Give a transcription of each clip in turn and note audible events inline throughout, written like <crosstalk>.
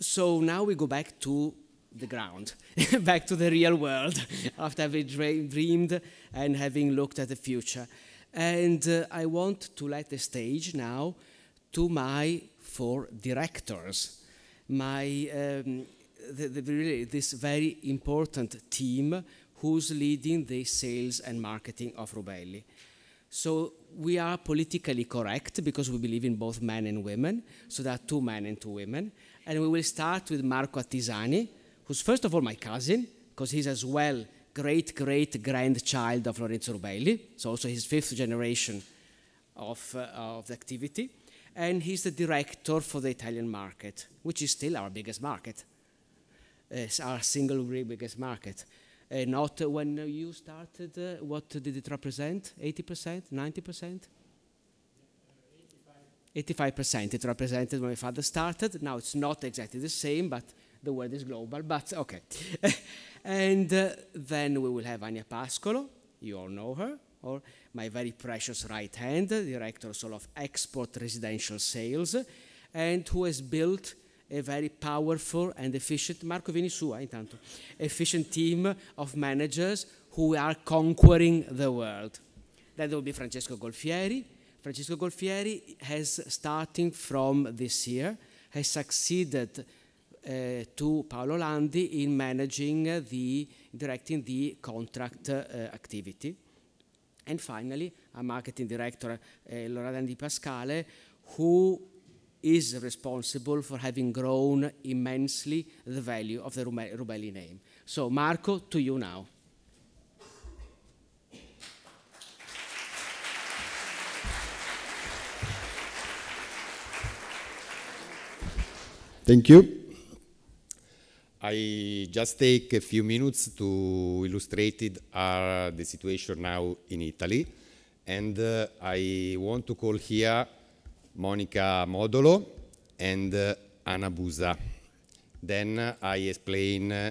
so now we go back to the ground, <laughs> back to the real world <laughs> after having dreamed and having looked at the future. And uh, I want to let the stage now to my four directors, my um, the, the, really, this very important team who's leading the sales and marketing of Rubelli. So we are politically correct because we believe in both men and women. So there are two men and two women. And we will start with Marco Attisani, who's first of all my cousin, because he's as well great great grandchild of Lorenzo Rubelli, so also his fifth generation of, uh, of the activity. And he's the director for the Italian market, which is still our biggest market. It's our single biggest market. Eh, not when you started, eh, what did it represent? 80%, 90%? 85% it represented when my father started. Now it's not exactly the same, but the word is global, but okay. <laughs> and uh, then we will have Anya Pascolo, you all know her, or my very precious right hand, director also of Export Residential Sales, and who has built a very powerful and efficient, Marco Vinisua intanto, efficient team of managers who are conquering the world. That will be Francesco Golfieri. Francesco Golfieri has, starting from this year, has succeeded uh, to Paolo Landi in managing the, directing the contract uh, activity. And finally, a marketing director, uh, Di Pascale, who is responsible for having grown immensely the value of the Rubelli name. So Marco, to you now. Thank you. I just take a few minutes to illustrate uh, the situation now in Italy. And uh, I want to call here Monica Modolo and uh, Anna Busa. Then I explain uh,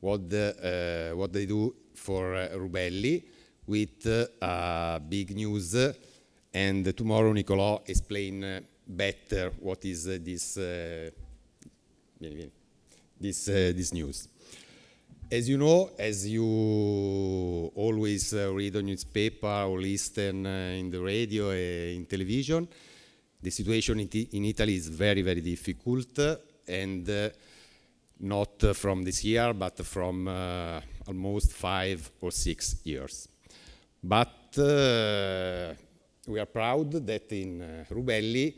what, the, uh, what they do for uh, Rubelli with uh, big news and tomorrow Nicolò explain better what is this, this, this news. As you know, as you always read on newspaper or listen in the radio, in television, the situation in Italy is very, very difficult and uh, not from this year, but from uh, almost five or six years. But uh, we are proud that in Rubelli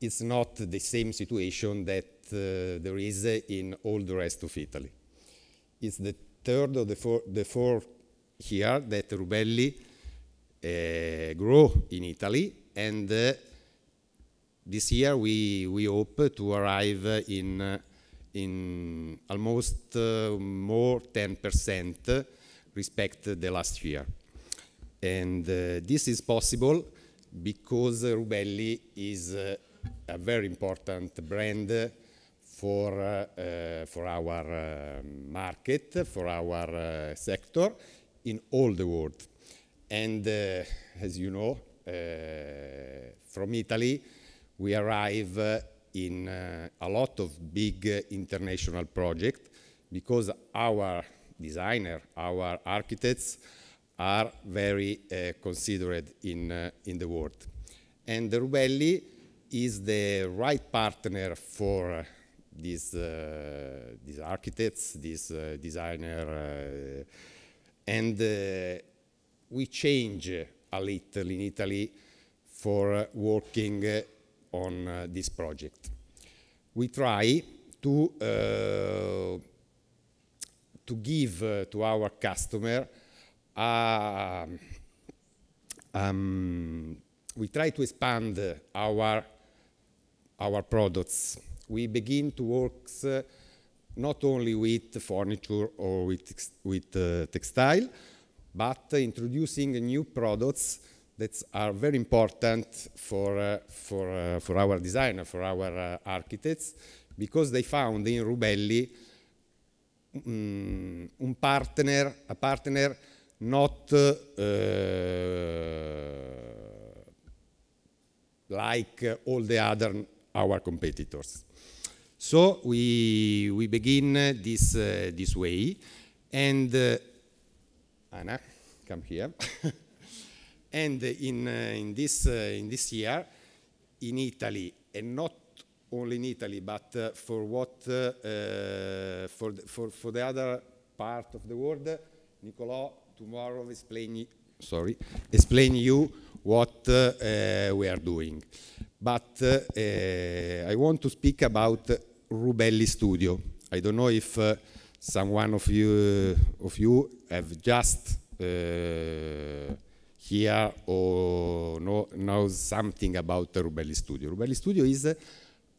it's not the same situation that uh, there is uh, in all the rest of Italy. It's the third or the, four, the fourth year that Rubelli uh, grow in Italy and this year we, we hope to arrive in, in almost uh, more 10% respect the last year. And uh, this is possible because Rubelli is uh, a very important brand for, uh, for our uh, market, for our uh, sector in all the world. And as you know, from Italy, we arrive uh, in uh, a lot of big international projects because our designer, our architects are very uh, considered in, in the world. And the Rubelli is the right partner for these, uh, these architects, these uh, designer, uh, and uh, we change a little in Italy for working on uh, this project. We try to, uh, to give uh, to our customer uh, um, we try to expand our, our products. We begin to work not only with furniture or with, with textile, but introducing new products that are very important for, uh, for, uh, for our designer, for our uh, architects, because they found in Rubelli um, partner, a partner not uh, like all the other our competitors. So we, we begin this, uh, this way. And Anna, come here. <laughs> And in, eh, in, this, eh, in this year, in Italy, and not only in Italy, but eh, for what, for, the, for, for the other part of the world, Nicolò tomorrow explain, sorry, explain you what uh, we are doing. But uh, I want to speak about Rubelli Studio. I don't know if uh, someone of you of you have just here or know, knows something about the Rubelli Studio. Rubelli Studio is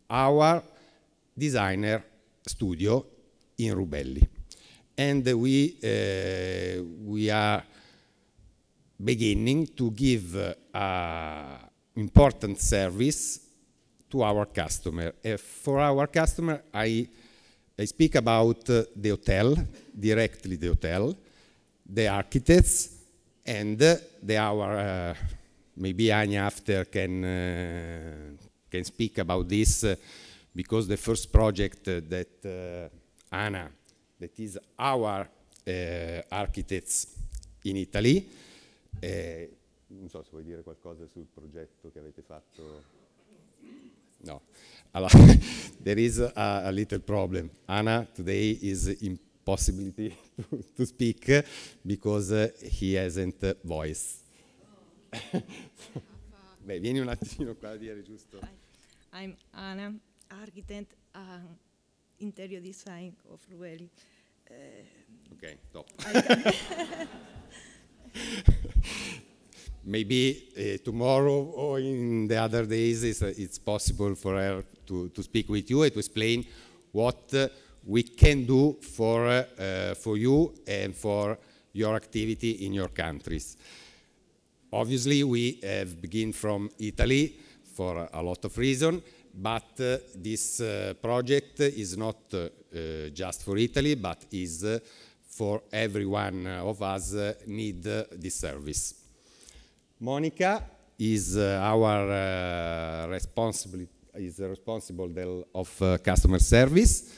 our designer studio in Rubelli. And we, uh, we are beginning to give uh, important service to our customer. Uh, for our customer, I, I speak about uh, the hotel, directly the hotel, the architects, and the hour uh, maybe Anya after can uh, can speak about this uh, because the first project uh, that uh, Anna that is our uh, architects in Italy non so se vuoi dire qualcosa sul progetto che avete fatto no allora <laughs> there is a, a little problem Anna today is in possibility <laughs> to speak because uh, he hasn't uh, voice. Oh. <laughs> Beh, vieni un attimino qua a dire giusto. Hi. I'm Anna, architect and um, interior design of Rueli. Uh, okay, top. <laughs> Maybe eh, tomorrow or in the other days it's, it's possible for her to, to, speak with you and to explain what we can do for, uh, for you and for your activity in your countries. Obviously, we have begin from Italy for a lot of reason, but uh, this uh, project is not uh, uh, just for Italy, but is uh, for everyone of us need this service. Monica is our responsible is responsible of customer service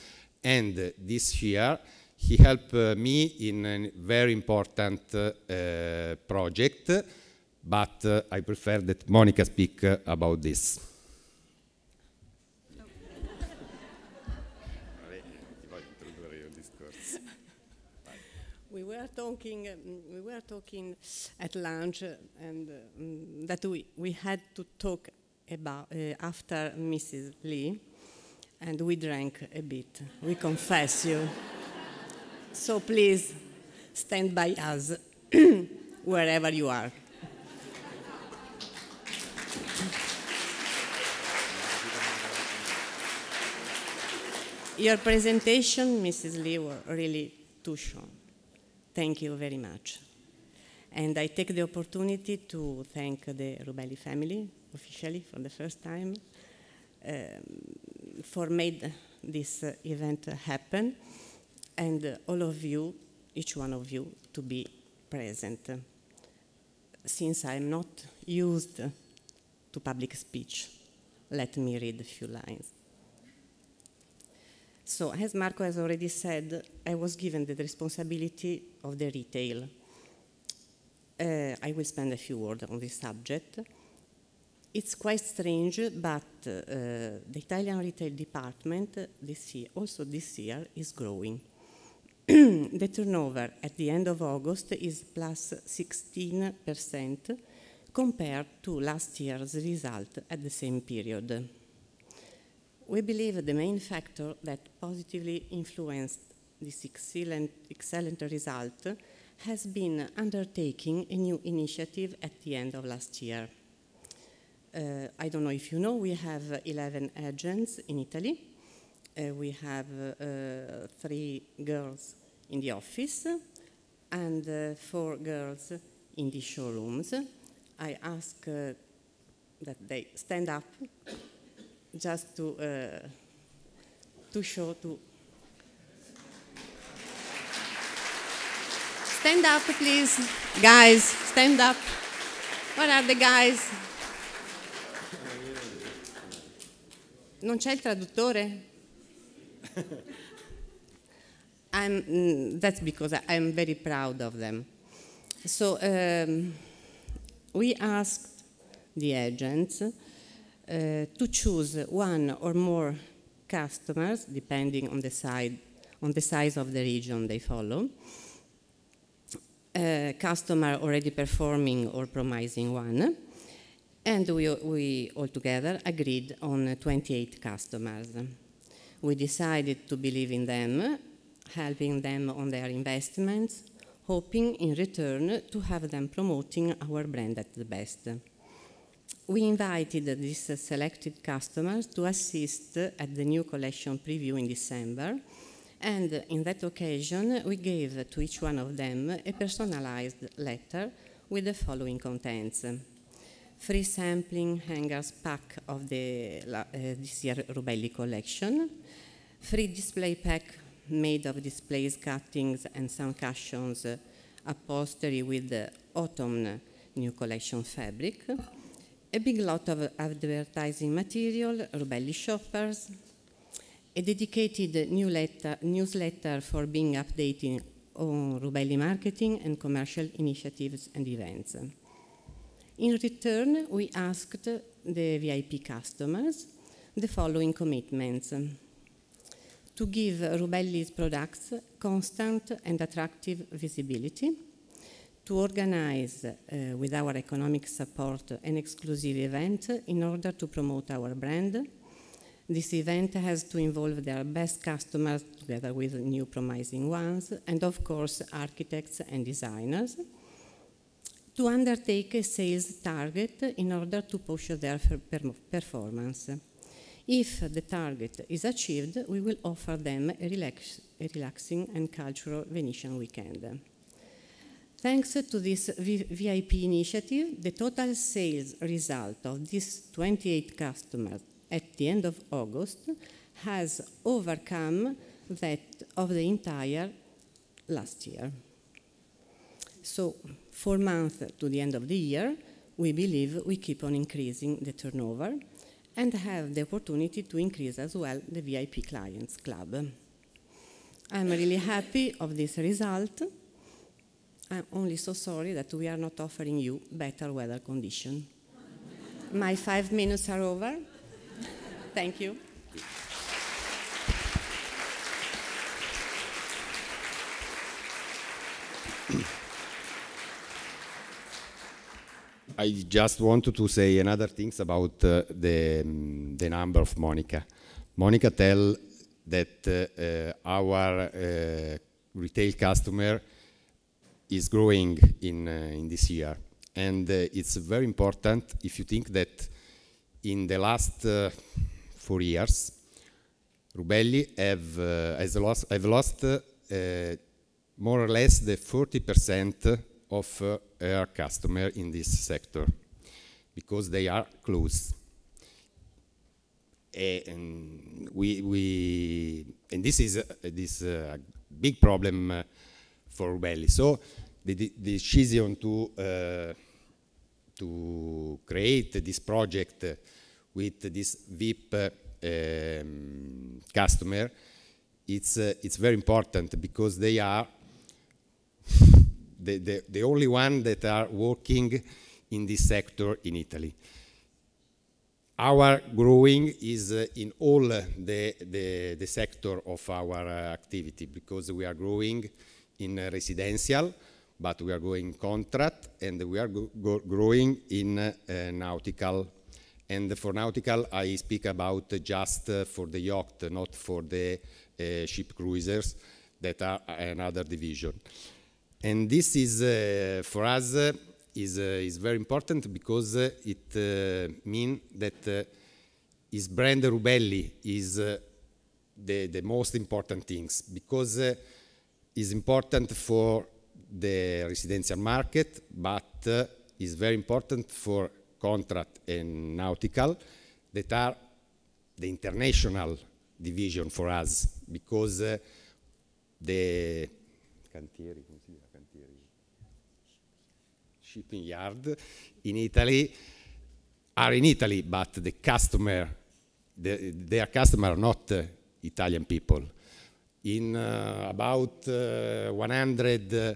and this year he helped uh, me in a very important uh, project, but uh, I prefer that Monica speak about this. we were talking, um, we were talking at lunch, and um, that we, we had to talk about uh, after Mrs. Lee and we drank a bit. We confess you. So please stand by us <clears throat> wherever you are. Your presentation, Mrs. Lee, really too short. Thank you very much. And I take the opportunity to thank the Rubelli family officially for the first time. Um, for made this uh, event happen, and uh, all of you, each one of you, to be present. Since I'm not used to public speech, let me read a few lines. So, as Marco has already said, I was given the responsibility of the retail. Uh, I will spend a few words on this subject it's quite strange, but uh, the Italian retail department this year, also this year is growing. <clears throat> the turnover at the end of August is plus 16% compared to last year's result at the same period. We believe the main factor that positively influenced this excellent, excellent result has been undertaking a new initiative at the end of last year. Uh, I don't know if you know, we have 11 agents in Italy. Uh, we have uh, three girls in the office and four girls in the showrooms. I ask that they stand up just to uh, to show to stand up please guys stand up what are the guys Non c'è il traduttore? <laughs> I'm, mm, that's because I'm very proud of them. So um, we asked the agents uh, to choose one or more customers, depending on the, side, on the size of the region they follow, uh, customer already performing or promising one, and we, we together agreed on 28 customers. We decided to believe in them, helping them on their investments, hoping in return to have them promoting our brand at the best. We invited these selected customers to assist at the new collection preview in December, and in that occasion, we gave to each one of them a personalized letter with the following contents free sampling hangers pack of the uh, this year Rubelli collection, free display pack made of displays, cuttings, and some cushions, uh, upholstery with the autumn new collection fabric, a big lot of advertising material, Rubelli shoppers, a dedicated new letter, newsletter for being updating on Rubelli marketing and commercial initiatives and events. In return, we asked the VIP customers the following commitments. To give Rubelli's products constant and attractive visibility, to organize uh, with our economic support an exclusive event in order to promote our brand. This event has to involve their best customers together with new promising ones and of course architects and designers to undertake a sales target in order to push their performance. If the target is achieved, we will offer them a, relax a relaxing and cultural Venetian weekend. Thanks to this VIP initiative, the total sales result of these 28 customers at the end of August has overcome that of the entire last year. So four months to the end of the year, we believe we keep on increasing the turnover and have the opportunity to increase as well the VIP clients club. I'm really happy of this result. I'm only so sorry that we are not offering you better weather condition. My five minutes are over. Thank you. Thank <clears throat> you. I just wanted to say another things about uh, the, um, the number of Monica. Monica tell that uh, uh our uh, retail customer is growing in, uh, in this year. And it's very important if you think that in the last four years, Rubelli have, has lost, have lost more or less the 40% of our customer in this sector because they are close. And we, we and this is a, this uh, big problem uh, for Valley. So the, the decision to uh, to create this project with this VIP uh, um, customer, it's it's very important because they are the, the, the only one that are working in this sector in Italy. Our growing is uh, in all the, the, the, sector of our uh, activity because we are growing in uh, residential, but we are growing contract and we are growing in uh, nautical. And for nautical, I speak about just uh, for the yacht, not for the ship cruisers that are another division. And this is, uh, for us, uh, is, uh, is very important because it means that is brand Rubelli is uh, the, the most important things because uh, it's important for the residential market, but uh, is very important for contract and nautical that are the international division for us because uh, the cantieri shipping yard in Italy are in Italy, but the customer, the, their customer are not uh, Italian people. In uh, about uh, 100 uh,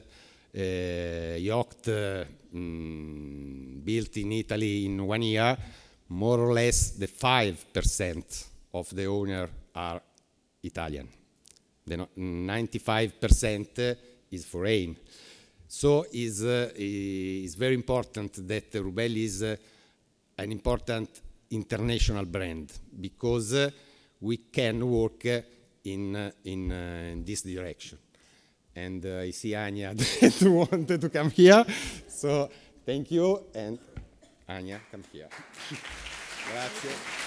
yacht uh, mm, built in Italy in one year, more or less the 5% of the owner are Italian. The 95% is foreign. So it's, uh, it's very important that Rubel is uh, an important international brand because uh, we can work in, in, in this direction. And I see Anya <laughs> that wanted to come here. So thank you and Anya, come here. <laughs> Grazie.